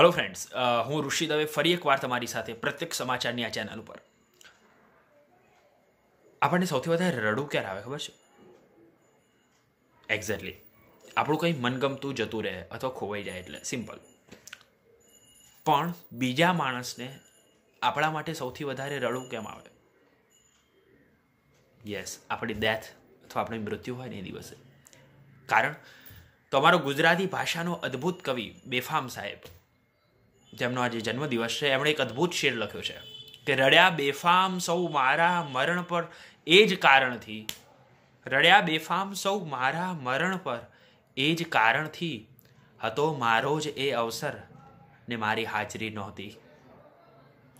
hello friends uh, હું ઋષિ દવે ફરી એકવાર તમારી સાથે પ્રત્યેક સમાચારની આ ચેનલ ઉપર આપણને સૌથી વધારે રડવું ક્યારે આવે ખબર છે એક્ઝેક્ટલી આપણું કંઈ મનગમતું જતું રહે અથવા ખોવાઈ જાય એટલે સિમ્પલ પણ બીજા માણસને આપણા માટે સૌથી વધારે રડવું કેમ આવે યસ આપણી ડેથ અથવા આપણી મૃત્યુ હોય ને એ દિવસે કારણ તમારો ગુજરાતી ભાષાનો અદ્ભુત કવિ બેફામ સાહેબ જેમનો આજે જન્મદિવસ છે એમણે એક અદ્ભુત શેર લખ્યો છે કે રડ્યા બેફામ સૌ મારા મરણ પર એ જ કારણથી રડ્યા બેફામ સૌ મારા મરણ પર એ જ કારણથી હતો મારો જ એ અવસર ને મારી હાજરી નહોતી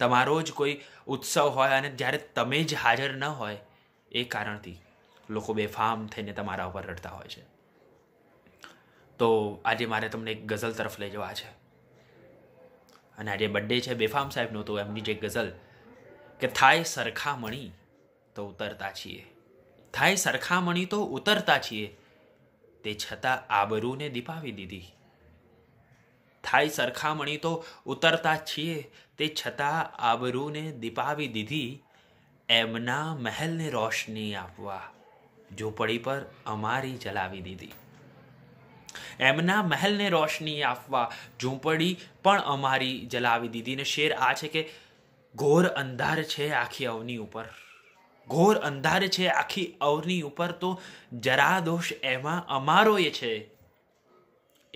તમારો જ કોઈ ઉત્સવ હોય અને જ્યારે તમે જ હાજર ન હોય એ કારણથી લોકો બેફામ થઈને તમારા ઉપર રડતા હોય છે તો આજે મારે તમને એક ગઝલ તરફ લઈ જવા છે અને આજે બર્થડે છે બેફામ સાહેબનો તો એમની જે ગઝલ કે થાય સરખામણી તો ઉતરતા છીએ થાય સરખામણી તો ઉતરતા છીએ તે છતાં આબરૂને દીપાવી દીધી થાય સરખામણી તો ઉતરતા છીએ તે છતાં આબરૂને દીપાવી દીધી એમના મહેલને રોશની આપવા ઝૂંપડી પર અમારી જલાવી દીધી એમના મહેલને રોશની આપવા ઝૂંપડી પણ અમારી જલાવી દીધી ને શેર આ છે કે ઘોર અંધાર છે આખી અવની ઉપર ઘોર અંધાર છે આખી અવની ઉપર તો જરા દોષ એમાં અમારો એ છે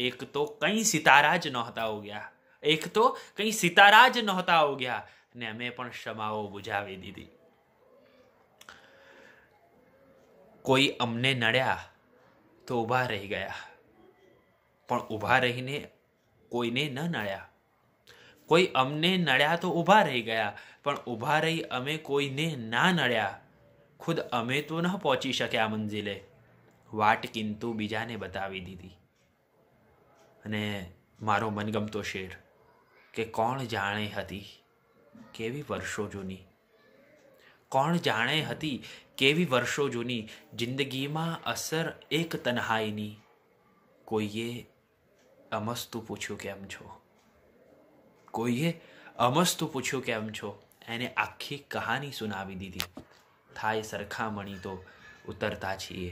એક તો કંઈ સિતારા જ નહોતા ઉગ્યા એક તો કંઈ સિતારા જ નહોતા ઉગ્યા ને અમે પણ ક્ષમાઓ બુજાવી દીધી કોઈ અમને નડ્યા તો ઊભા રહી ગયા પણ ઊભા રહીને કોઈને ન નળ્યા કોઈ અમને નડ્યા તો ઊભા રહી ગયા પણ ઊભા રહી અમે કોઈને ના નડ્યા ખુદ અમે તો ન પહોંચી શક્યા મંજિલે વાટ કિંતુ બીજાને બતાવી દીધી અને મારો મનગમતો શેર કે કોણ જાણે હતી કેવી વર્ષો જૂની કોણ જાણે હતી કેવી વર્ષો જૂની જિંદગીમાં અસર એક તનહાઈની કોઈએ અમસ્તુ પૂછ્યું કેમ છો કોઈએ અમસ્તુ પૂછ્યું કેમ છો એને આખી કહાની સુનાવી દીધી થાય સરખામણી તો ઉતરતા છીએ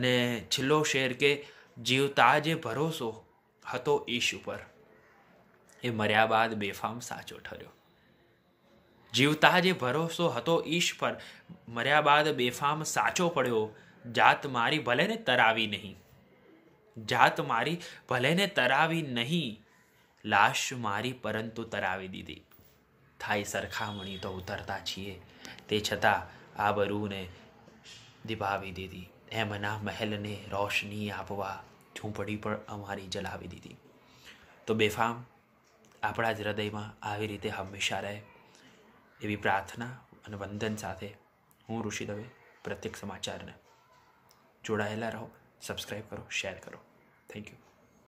અને છેલ્લો શેર કે જીવતા જે ભરોસો હતો ઈશ ઉપર એ મર્યા બાદ બેફામ સાચો ઠર્યો જીવતા જે ભરોસો હતો ઈશ પર મર્યા બાદ બેફામ સાચો પડ્યો જાત મારી ભલે ને તરાવી નહીં જાત મારી ભલે ને તરાવી નહીં લાશ મારી પરંતુ તરાવી દીધી થાય સરખામણી તો ઉતરતા છીએ તે છતાં આ બરુને દિભાવી દીધી એમ એમના મહેલને રોશની આપવા ઝૂંપડી પણ અમારી જલાવી દીધી તો બેફામ આપણા જ હૃદયમાં આવી રીતે હંમેશા રહે એવી પ્રાર્થના અને વંદન સાથે હું ઋષિ દવે પ્રત્યેક સમાચારને જોડાયેલા રહો સબસ્ક્રાઈબ કરો શેર કરો થેન્ક યુ